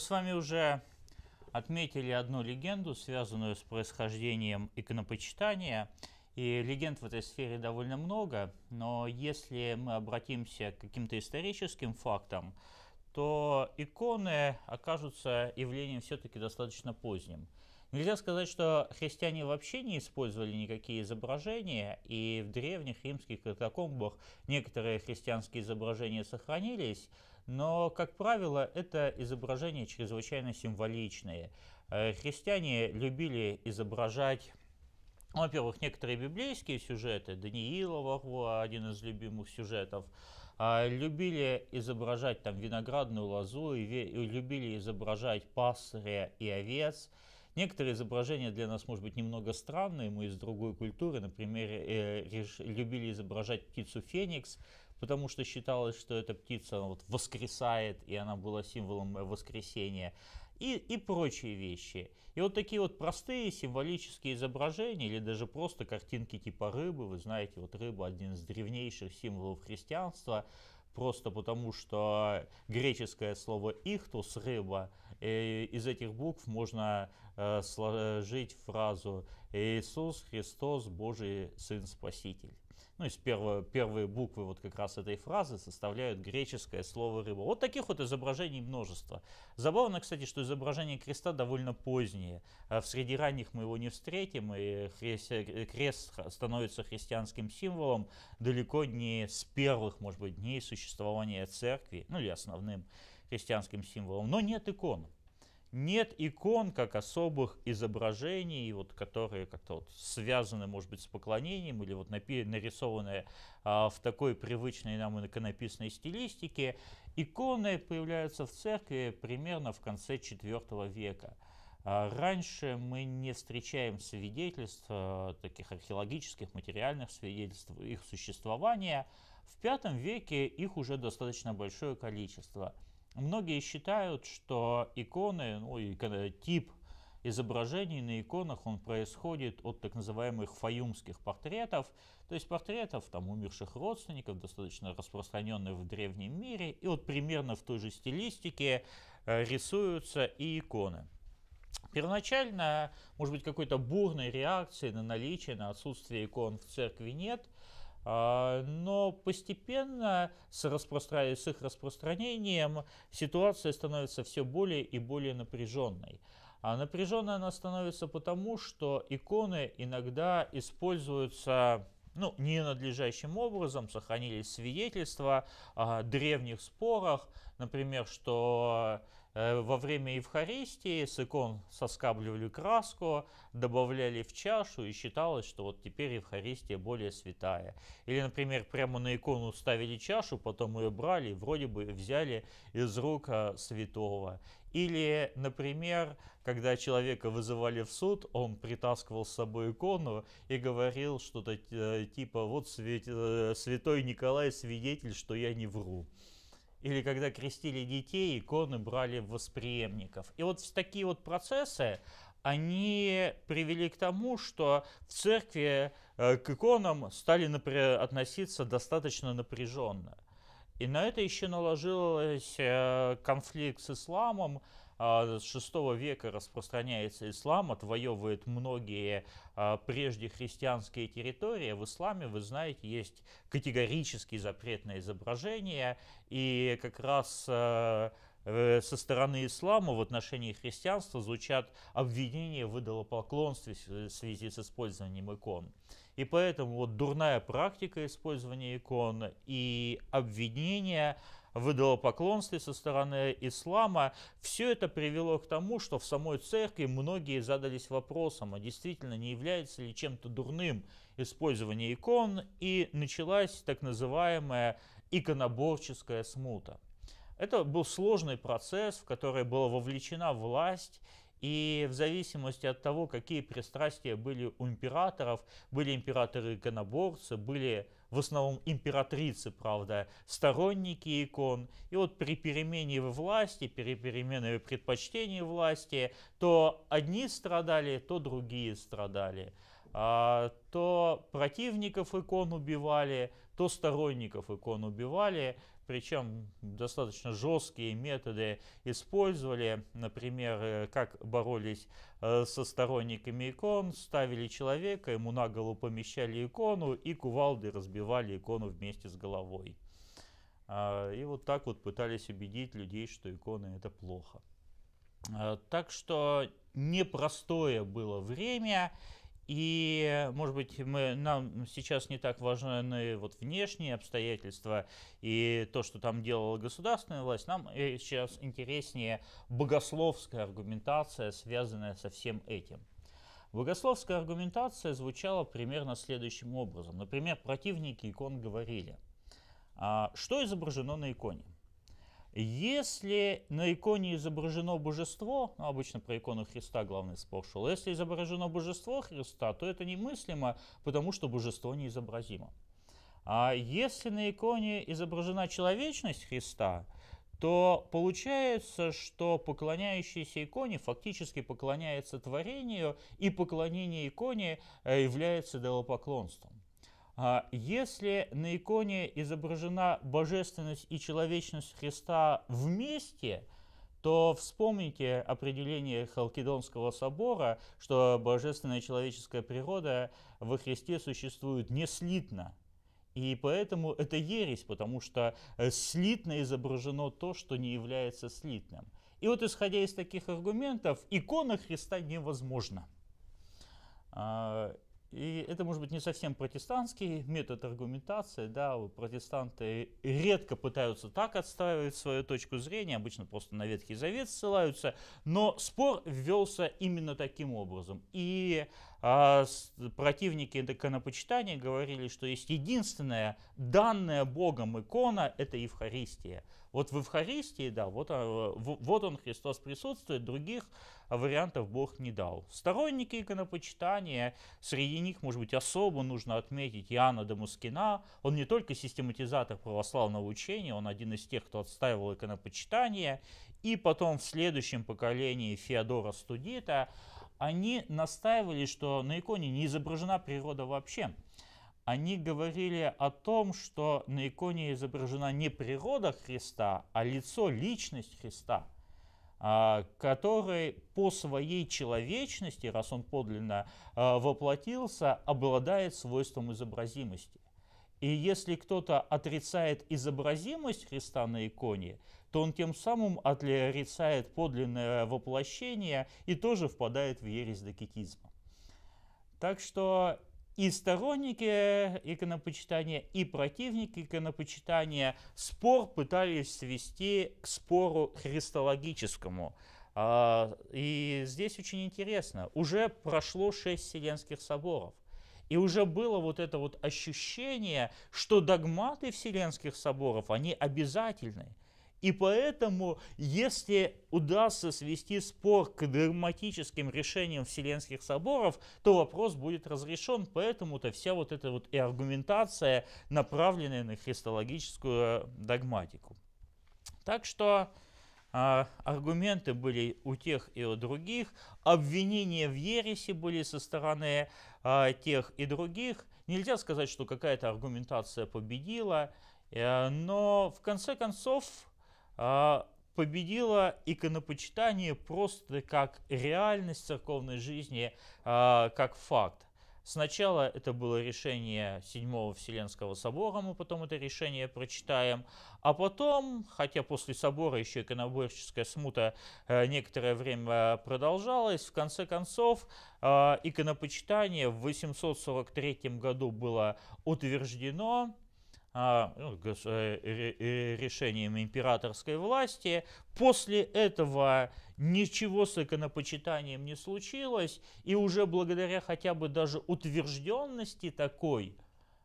с вами уже отметили одну легенду, связанную с происхождением иконопочитания. И легенд в этой сфере довольно много, но если мы обратимся к каким-то историческим фактам, то иконы окажутся явлением все-таки достаточно поздним. Нельзя сказать, что христиане вообще не использовали никакие изображения, и в древних римских катакомбах некоторые христианские изображения сохранились, но, как правило, это изображения чрезвычайно символичные. Э, христиане любили изображать во-первых, некоторые библейские сюжеты, Даниила, один из любимых сюжетов, а, любили изображать там виноградную лозу, и любили изображать пастыря и овец. Некоторые изображения для нас, может быть, немного странные, мы из другой культуры, например, э, любили изображать птицу феникс, потому что считалось, что эта птица вот, воскресает, и она была символом э, воскресения, и, и прочие вещи. И вот такие вот простые символические изображения, или даже просто картинки типа рыбы, вы знаете, вот рыба один из древнейших символов христианства, просто потому что греческое слово «ихтус» — рыба, из этих букв можно э, сложить фразу «Иисус Христос, Божий Сын Спаситель» ну, из первого, первые буквы вот как раз этой фразы составляют греческое слово «рыба». Вот таких вот изображений множество. Забавно, кстати, что изображение креста довольно позднее. А в среди ранних мы его не встретим, и крест становится христианским символом далеко не с первых, может быть, дней существования церкви, ну или основным христианским символом. Но нет икон нет икон как особых изображений, вот, которые как-то вот связаны, может быть, с поклонением или вот нарисованы а, в такой привычной нам иконописной стилистике. Иконы появляются в церкви примерно в конце IV века. А, раньше мы не встречаем свидетельств, а, таких археологических, материальных свидетельств их существования. В V веке их уже достаточно большое количество – Многие считают, что иконы, ну и э, тип изображений на иконах, он происходит от так называемых фаюмских портретов, то есть портретов там умерших родственников, достаточно распространенных в древнем мире, и вот примерно в той же стилистике э, рисуются и иконы. Первоначально, может быть, какой-то бурной реакции на наличие, на отсутствие икон в церкви нет – а, но постепенно с, распростран... с их распространением ситуация становится все более и более напряженной. А напряженной она становится потому, что иконы иногда используются ну, ненадлежащим образом сохранились свидетельства о древних спорах, например, что Э, во время Евхаристии с икон соскабливали краску, добавляли в чашу и считалось, что вот теперь Евхаристия более святая. Или, например, прямо на икону ставили чашу, потом ее брали и вроде бы взяли из рук э, святого. Или, например, когда человека вызывали в суд, он притаскивал с собой икону и говорил что-то э, типа «Вот святой Николай свидетель, что я не вру» или когда крестили детей, иконы брали в восприемников. И вот такие вот процессы, они привели к тому, что в церкви э, к иконам стали напр... относиться достаточно напряженно. И на это еще наложился э, конфликт с исламом, а, с 6 века распространяется ислам, отвоевывает многие а, прежде христианские территории. В исламе, вы знаете, есть категорический запрет на изображение, и как раз а, э, со стороны ислама в отношении христианства звучат обвинения в идолопоклонстве в связи с использованием икон. И поэтому вот дурная практика использования икон и обвинения – в идолопоклонстве со стороны ислама. Все это привело к тому, что в самой церкви многие задались вопросом, а действительно не является ли чем-то дурным использование икон, и началась так называемая иконоборческая смута. Это был сложный процесс, в который была вовлечена власть, и в зависимости от того, какие пристрастия были у императоров, были императоры-иконоборцы, были в основном императрицы, правда, сторонники икон. И вот при перемене власти, при перемене предпочтений власти, то одни страдали, то другие страдали. А, то противников икон убивали, то сторонников икон убивали причем достаточно жесткие методы использовали, например, э, как боролись э, со сторонниками икон, ставили человека, ему на голову помещали икону и кувалды разбивали икону вместе с головой. А, и вот так вот пытались убедить людей, что иконы это плохо. А, так что непростое было время, и, может быть, мы, нам сейчас не так важны вот внешние обстоятельства и то, что там делала государственная власть. Нам э, сейчас интереснее богословская аргументация, связанная со всем этим. Богословская аргументация звучала примерно следующим образом. Например, противники икон говорили, «А что изображено на иконе – если на иконе изображено божество, ну, обычно про икону Христа главный спор шел, если изображено божество Христа, то это немыслимо, потому что божество неизобразимо. А если на иконе изображена человечность Христа, то получается, что поклоняющийся иконе фактически поклоняется творению, и поклонение иконе э, является делопоклонством. А если на иконе изображена божественность и человечность Христа вместе, то вспомните определение Халкидонского собора, что божественная и человеческая природа во Христе существует не слитно. И поэтому это ересь, потому что слитно изображено то, что не является слитным. И вот исходя из таких аргументов, икона Христа невозможна. А, и это может быть не совсем протестантский метод аргументации. Да, протестанты редко пытаются так отстаивать свою точку зрения, обычно просто на Ветхий Завет ссылаются. Но спор ввелся именно таким образом. И а, с, противники законопочитания говорили, что есть единственная данная Богом икона – это Евхаристия. Вот в Евхаристии, да, вот, а, вот он, Христос, присутствует, других вариантов Бог не дал. Сторонники иконопочитания, среди них, может быть, особо нужно отметить Иоанна Дамускина. Он не только систематизатор православного учения, он один из тех, кто отстаивал иконопочитание. И потом в следующем поколении Феодора Студита они настаивали, что на иконе не изображена природа вообще они говорили о том, что на иконе изображена не природа Христа, а лицо, личность Христа, а, который по своей человечности, раз он подлинно а, воплотился, обладает свойством изобразимости. И если кто-то отрицает изобразимость Христа на иконе, то он тем самым отрицает подлинное воплощение и тоже впадает в ересь докетизма. Так что и сторонники иконопочитания, и противники иконопочитания спор пытались свести к спору христологическому. А, и здесь очень интересно, уже прошло шесть Вселенских соборов. И уже было вот это вот ощущение, что догматы Вселенских соборов, они обязательны. И поэтому, если удастся свести спор к драматическим решениям Вселенских соборов, то вопрос будет разрешен. Поэтому-то вся вот эта вот и аргументация, направленная на христологическую э, догматику. Так что а, аргументы были у тех и у других, обвинения в ереси были со стороны а, тех и других. Нельзя сказать, что какая-то аргументация победила, э, но в конце концов а, победило иконопочитание просто как реальность церковной жизни, а, как факт. Сначала это было решение Седьмого Вселенского собора, мы потом это решение прочитаем, а потом, хотя после собора еще иконоборческая смута э, некоторое время продолжалась, в конце концов а, иконопочитание в 843 году было утверждено, а, ну, э, э, решением императорской власти. После этого ничего с иконопочитанием не случилось, и уже благодаря хотя бы даже утвержденности такой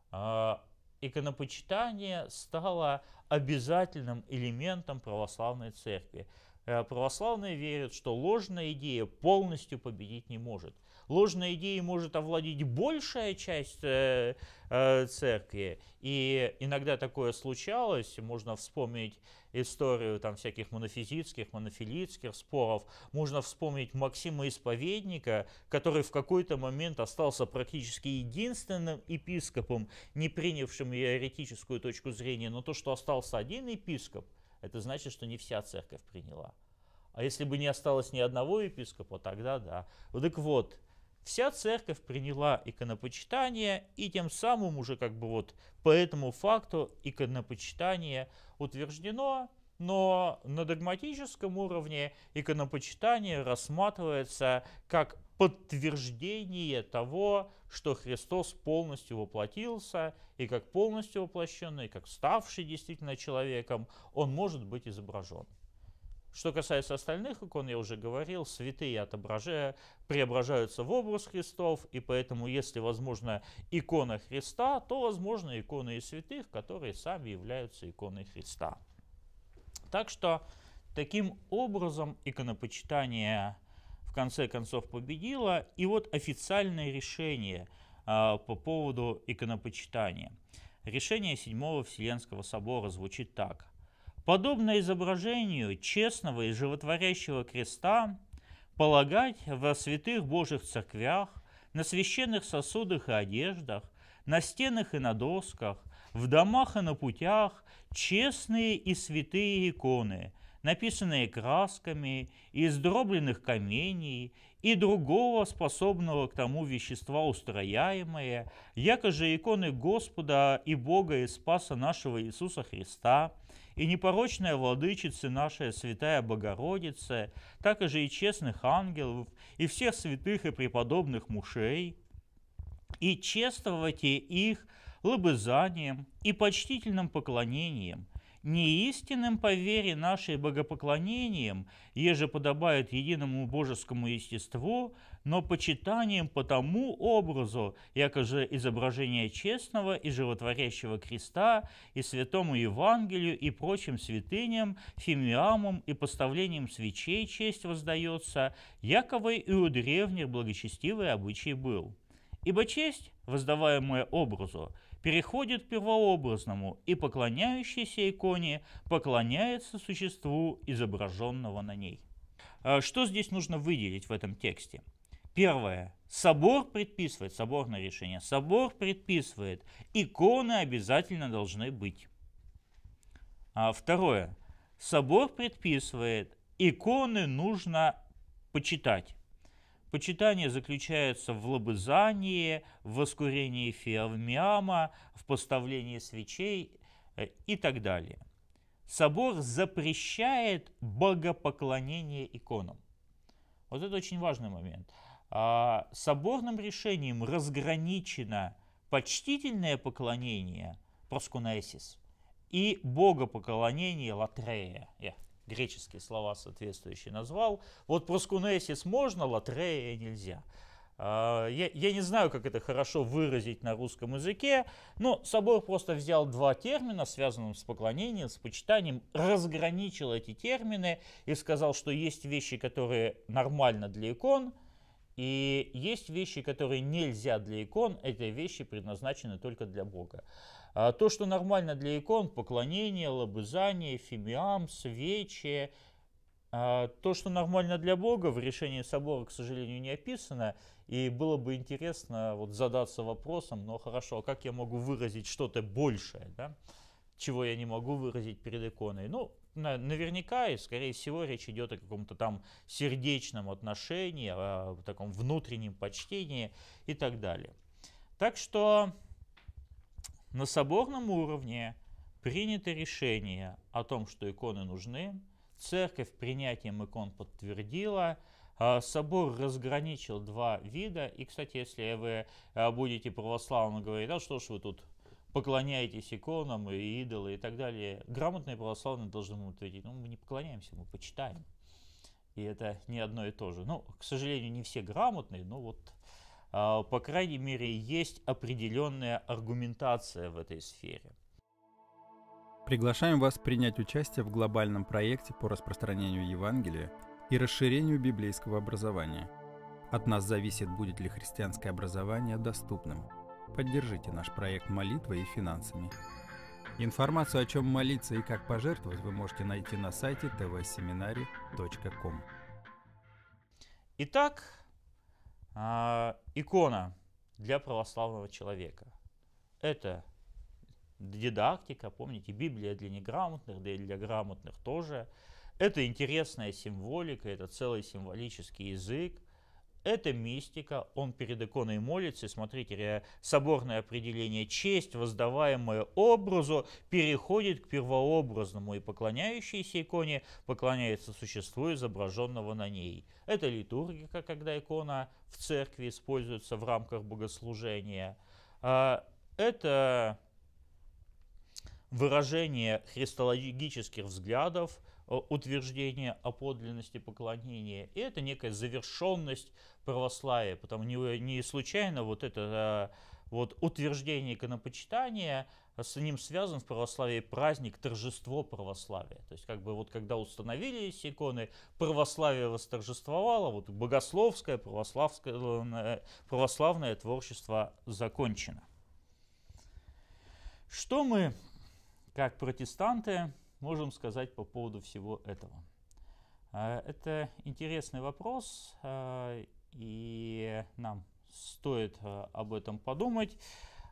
а, иконопочитание стало обязательным элементом православной церкви. Э, православные верят, что ложная идея полностью победить не может. Ложная идея может овладеть большая часть э, э, церкви. И иногда такое случалось. Можно вспомнить историю там, всяких монофизитских, монофилитских споров. Можно вспомнить Максима Исповедника, который в какой-то момент остался практически единственным епископом, не принявшим еретическую точку зрения. Но то, что остался один епископ, это значит, что не вся церковь приняла. А если бы не осталось ни одного епископа, тогда да. Вот ну так вот, вся церковь приняла иконопочитание, и тем самым уже как бы вот по этому факту иконопочитание утверждено, но на догматическом уровне иконопочитание рассматривается как подтверждение того, что Христос полностью воплотился, и как полностью воплощенный, как ставший действительно человеком, он может быть изображен. Что касается остальных икон, я уже говорил, святые отображая, преображаются в образ Христов, и поэтому, если возможно икона Христа, то возможно иконы и святых, которые сами являются иконой Христа. Так что таким образом иконопочитание конце концов победила. И вот официальное решение а, по поводу иконопочитания. Решение Седьмого Вселенского Собора звучит так. Подобно изображению честного и животворящего креста полагать во святых Божьих церквях, на священных сосудах и одеждах, на стенах и на досках, в домах и на путях честные и святые иконы – написанные красками, из дробленных камней и другого способного к тому вещества устрояемое, якоже иконы Господа и Бога и Спаса нашего Иисуса Христа, и непорочная владычица наша Святая Богородица, так же и честных ангелов, и всех святых и преподобных мужей, и чествовайте их лобызанием и почтительным поклонением – неистинным по вере нашей богопоклонением, еже подобает единому божескому естеству, но почитанием по тому образу, якоже изображение честного и животворящего креста, и святому Евангелию, и прочим святыням, фимиамам и поставлением свечей честь воздается, яковой и у древних благочестивый обычай был. Ибо честь, воздаваемая образу, переходит к первообразному, и поклоняющийся иконе поклоняется существу, изображенного на ней. А что здесь нужно выделить в этом тексте? Первое. Собор предписывает, соборное решение, собор предписывает, иконы обязательно должны быть. А второе. Собор предписывает, иконы нужно почитать. Почитание заключается в лобызании, в воскурении фиавмиама, в поставлении свечей э, и так далее. Собор запрещает богопоклонение иконам. Вот это очень важный момент. А, соборным решением разграничено почтительное поклонение проскунесис и богопоклонение латрея. Э, греческие слова соответствующие назвал. Вот проскунесис можно, латрея нельзя. А, я, я не знаю, как это хорошо выразить на русском языке, но собор просто взял два термина, связанных с поклонением, с почитанием, разграничил эти термины и сказал, что есть вещи, которые нормально для икон – и есть вещи, которые нельзя для икон, Эти вещи предназначены только для Бога. А то, что нормально для икон, поклонение, лобызание, фимиам, свечи, а то, что нормально для Бога, в решении собора, к сожалению, не описано. И было бы интересно вот задаться вопросом, ну хорошо, а как я могу выразить что-то большее, да? чего я не могу выразить перед иконой? Ну, наверняка, и скорее всего, речь идет о каком-то там сердечном отношении, о таком внутреннем почтении и так далее. Так что на соборном уровне принято решение о том, что иконы нужны, церковь принятием икон подтвердила, а, Собор разграничил два вида. И, кстати, если вы а, будете православным говорить, да, что ж вы тут поклоняетесь иконам и идолы и так далее. Грамотные православные должны будут ответить, ну, мы не поклоняемся, мы почитаем. И это не одно и то же. Ну, к сожалению, не все грамотные, но вот, а, по крайней мере, есть определенная аргументация в этой сфере. Приглашаем вас принять участие в глобальном проекте по распространению Евангелия и расширению библейского образования. От нас зависит, будет ли христианское образование доступным – Поддержите наш проект молитвой и финансами. Информацию, о чем молиться и как пожертвовать, вы можете найти на сайте tvseminary.com. Итак, а, икона для православного человека. Это дидактика, помните, Библия для неграмотных, да и для грамотных тоже. Это интересная символика, это целый символический язык. Это мистика, он перед иконой молится, смотрите, соборное определение честь, воздаваемая образу, переходит к первообразному, и поклоняющийся иконе поклоняется существу, изображенного на ней. Это литургика, когда икона в церкви используется в рамках богослужения. А, это выражение христологических взглядов, Э, утверждение о подлинности поклонения, и это некая завершенность православия, потому не, не случайно вот это э, вот утверждение иконопочитания, э, с ним связан в православии праздник, торжество православия. То есть как бы вот когда установились иконы, православие восторжествовало, вот богословское, православское, православное творчество закончено. Что мы, как протестанты, можем сказать по поводу всего этого? А, это интересный вопрос, а, и нам стоит а, об этом подумать,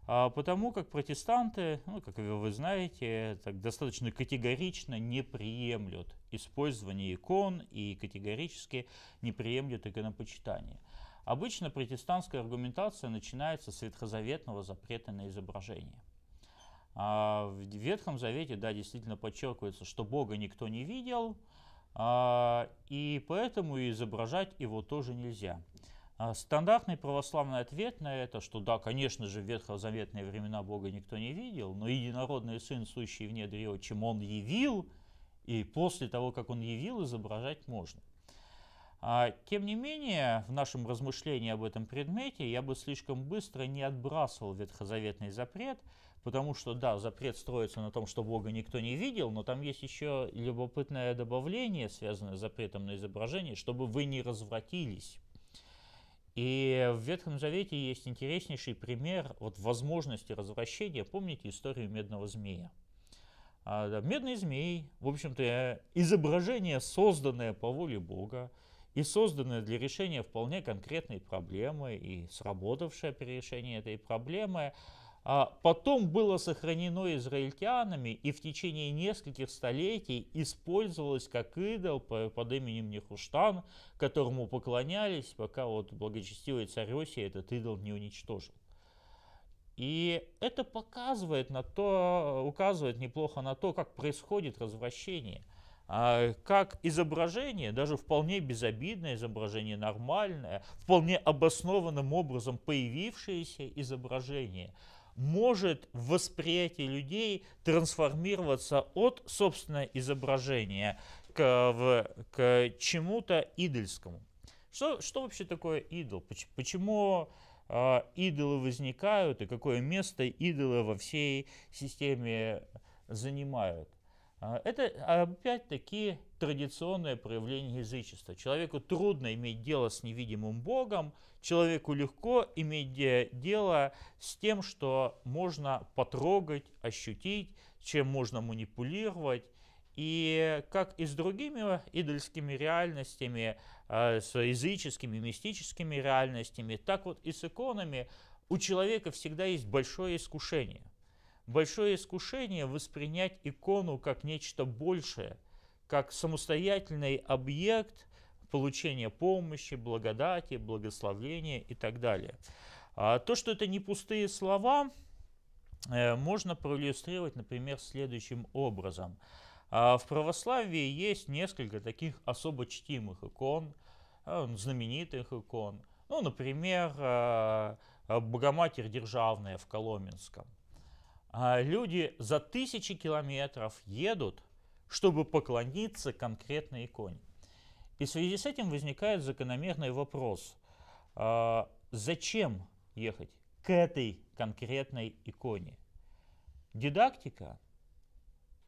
потому как протестанты, ну, как вы знаете, так достаточно категорично не приемлют использование икон и категорически не приемлют иконопочитание. Обычно протестантская аргументация начинается с ветхозаветного запрета на изображение. А в Ветхом Завете, да, действительно подчеркивается, что Бога никто не видел, а, и поэтому изображать его тоже нельзя. А стандартный православный ответ на это, что да, конечно же, в ветхозаветные времена Бога никто не видел, но единородный Сын, сущий вне древа, чем Он явил, и после того, как Он явил, изображать можно. А, тем не менее, в нашем размышлении об этом предмете я бы слишком быстро не отбрасывал ветхозаветный запрет, Потому что, да, запрет строится на том, что Бога никто не видел, но там есть еще любопытное добавление, связанное с запретом на изображение, чтобы вы не развратились. И в Ветхом Завете есть интереснейший пример вот возможности развращения. Помните историю медного змея? А, Медный змей, в общем-то, изображение, созданное по воле Бога, и созданное для решения вполне конкретной проблемы, и сработавшее при решении этой проблемы – а потом было сохранено израильтянами и в течение нескольких столетий использовалось как идол под именем Нехуштан, которому поклонялись, пока вот благочестивый царь Россия этот идол не уничтожил. И это показывает на то, указывает неплохо на то, как происходит развращение, а как изображение, даже вполне безобидное изображение, нормальное, вполне обоснованным образом появившееся изображение – может восприятие людей трансформироваться от собственного изображения к, в, к чему-то идольскому. Что, что вообще такое идол? Почему, почему а, э, идолы возникают и какое место идолы во всей системе занимают? А, это опять-таки традиционное проявление язычества. Человеку трудно иметь дело с невидимым Богом, человеку легко иметь дело с тем, что можно потрогать, ощутить, чем можно манипулировать. И как и с другими идольскими реальностями, а, с языческими, мистическими реальностями, так вот и с иконами у человека всегда есть большое искушение. Большое искушение воспринять икону как нечто большее, как самостоятельный объект получения помощи, благодати, благословения и так далее. А то, что это не пустые слова, э, можно проиллюстрировать, например, следующим образом. А в православии есть несколько таких особо чтимых икон, э, знаменитых икон. Ну, например, э, Богоматерь Державная в Коломенском. А люди за тысячи километров едут, чтобы поклониться конкретной иконе. И в связи с этим возникает закономерный вопрос. А, зачем ехать к этой конкретной иконе? Дидактика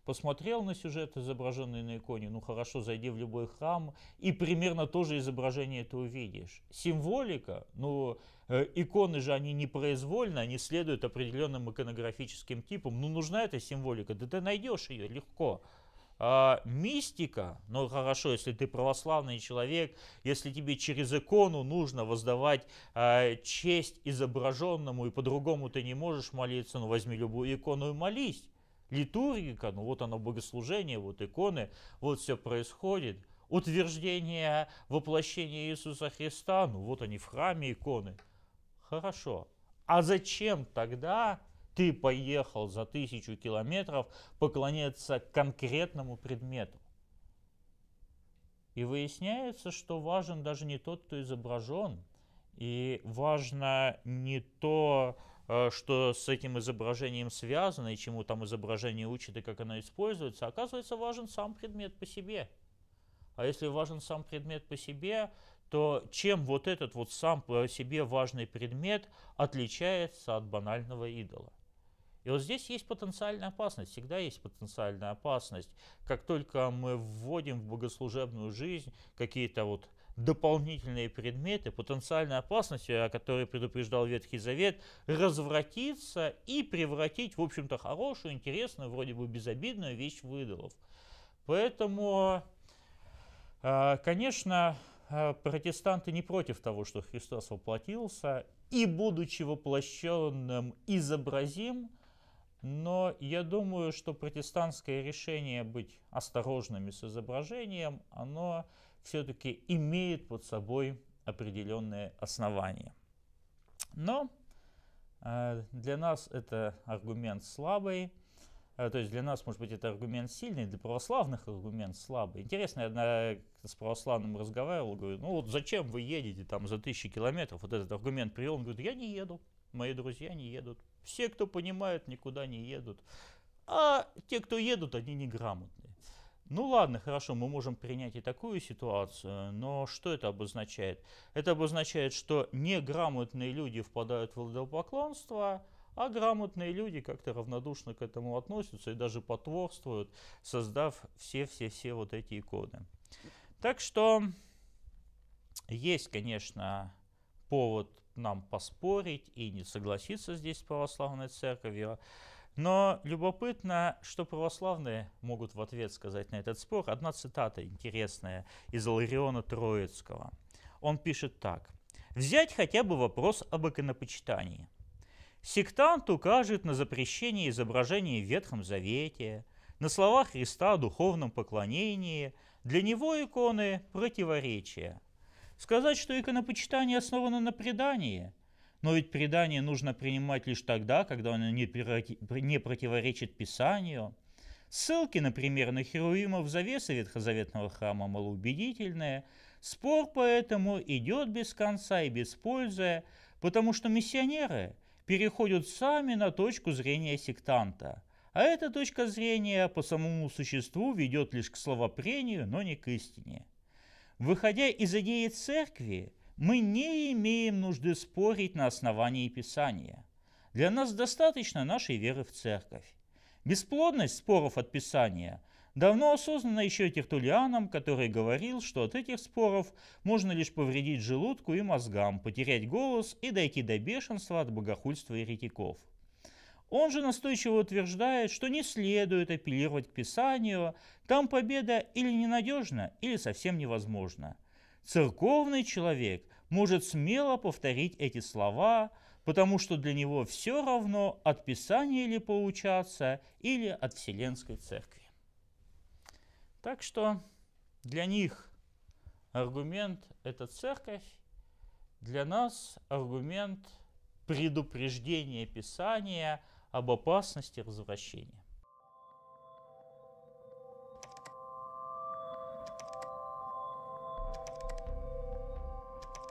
посмотрел на сюжет, изображенный на иконе, ну хорошо, зайди в любой храм, и примерно то же изображение ты увидишь. Символика, ну э, иконы же они не произвольны, они следуют определенным иконографическим типам, ну нужна эта символика, да ты найдешь ее легко. А, мистика, ну хорошо, если ты православный человек, если тебе через икону нужно воздавать а, честь изображенному, и по-другому ты не можешь молиться, ну возьми любую икону и молись литургика, ну вот оно богослужение, вот иконы, вот все происходит. Утверждение воплощения Иисуса Христа, ну вот они в храме иконы. Хорошо. А зачем тогда ты поехал за тысячу километров поклоняться конкретному предмету? И выясняется, что важен даже не тот, кто изображен, и важно не то, Э, что с этим изображением связано, и чему там изображение учит, и как оно используется, оказывается важен сам предмет по себе. А если важен сам предмет по себе, то чем вот этот вот сам по себе важный предмет отличается от банального идола? И вот здесь есть потенциальная опасность, всегда есть потенциальная опасность. Как только мы вводим в богослужебную жизнь какие-то вот дополнительные предметы, потенциальной опасностью, о которой предупреждал Ветхий Завет, развратиться и превратить, в общем-то, хорошую, интересную, вроде бы безобидную вещь выдалов. Поэтому, э, конечно, э, протестанты не против того, что Христос воплотился, и, будучи воплощенным, изобразим, но я думаю, что протестантское решение быть осторожными с изображением, оно все-таки имеет под собой определенные основания. Но э, для нас это аргумент слабый, э, то есть для нас, может быть, это аргумент сильный, для православных аргумент слабый. Интересно, я с православным разговаривал, говорю, ну вот зачем вы едете там за тысячи километров, вот этот аргумент привел, он говорит, я не еду, мои друзья не едут, все, кто понимает, никуда не едут, а те, кто едут, они неграмотны. Ну ладно, хорошо, мы можем принять и такую ситуацию, но что это обозначает? Это обозначает, что неграмотные люди впадают в идолопоклонство, а грамотные люди как-то равнодушно к этому относятся и даже потворствуют, создав все-все-все вот эти иконы. Так что есть, конечно, повод нам поспорить и не согласиться здесь с православной церковью. Но любопытно, что православные могут в ответ сказать на этот спор. Одна цитата интересная из Лариона Троицкого. Он пишет так. «Взять хотя бы вопрос об иконопочитании. Сектант укажет на запрещение изображений в Ветхом Завете, на слова Христа о духовном поклонении. Для него иконы – противоречия. Сказать, что иконопочитание основано на предании – но ведь предание нужно принимать лишь тогда, когда оно не, противоречит Писанию. Ссылки, например, на Херувимов завесы ветхозаветного храма малоубедительные. Спор поэтому идет без конца и без пользы, потому что миссионеры переходят сами на точку зрения сектанта. А эта точка зрения по самому существу ведет лишь к словопрению, но не к истине. Выходя из идеи церкви, мы не имеем нужды спорить на основании Писания. Для нас достаточно нашей веры в Церковь. Бесплодность споров от Писания давно осознана еще Тертулианом, который говорил, что от этих споров можно лишь повредить желудку и мозгам, потерять голос и дойти до бешенства от богохульства еретиков. Он же настойчиво утверждает, что не следует апеллировать к Писанию, там победа или ненадежна, или совсем невозможна – Церковный человек может смело повторить эти слова, потому что для него все равно от Писания или поучаться или от Вселенской Церкви. Так что для них аргумент – это церковь, для нас аргумент – предупреждение Писания об опасности развращения.